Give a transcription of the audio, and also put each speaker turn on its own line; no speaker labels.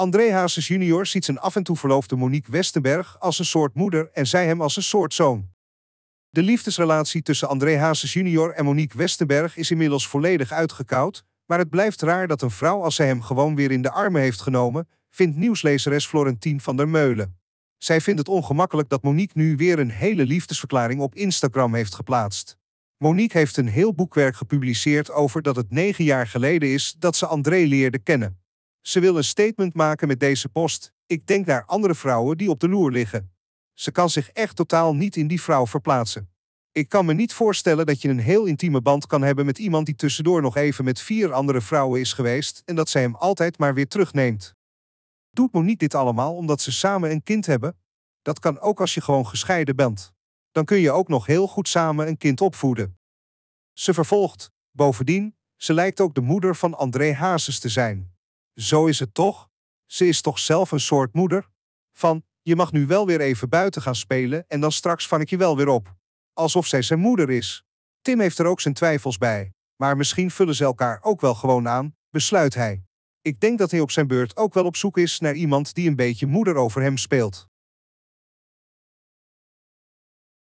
André Hazes junior ziet zijn af en toe verloofde Monique Westenberg als een soort moeder en zij hem als een soort zoon. De liefdesrelatie tussen André Hazes junior en Monique Westenberg is inmiddels volledig uitgekoud, maar het blijft raar dat een vrouw als zij hem gewoon weer in de armen heeft genomen, vindt nieuwslezeres Florentine van der Meulen. Zij vindt het ongemakkelijk dat Monique nu weer een hele liefdesverklaring op Instagram heeft geplaatst. Monique heeft een heel boekwerk gepubliceerd over dat het negen jaar geleden is dat ze André leerde kennen. Ze wil een statement maken met deze post. Ik denk naar andere vrouwen die op de loer liggen. Ze kan zich echt totaal niet in die vrouw verplaatsen. Ik kan me niet voorstellen dat je een heel intieme band kan hebben met iemand die tussendoor nog even met vier andere vrouwen is geweest en dat zij hem altijd maar weer terugneemt. Doet me niet dit allemaal omdat ze samen een kind hebben? Dat kan ook als je gewoon gescheiden bent. Dan kun je ook nog heel goed samen een kind opvoeden. Ze vervolgt. Bovendien, ze lijkt ook de moeder van André Hazes te zijn. Zo is het toch? Ze is toch zelf een soort moeder? Van, je mag nu wel weer even buiten gaan spelen en dan straks vang ik je wel weer op. Alsof zij zijn moeder is. Tim heeft er ook zijn twijfels bij. Maar misschien vullen ze elkaar ook wel gewoon aan, besluit hij. Ik denk dat hij op zijn beurt ook wel op zoek is naar iemand die een beetje moeder over hem speelt.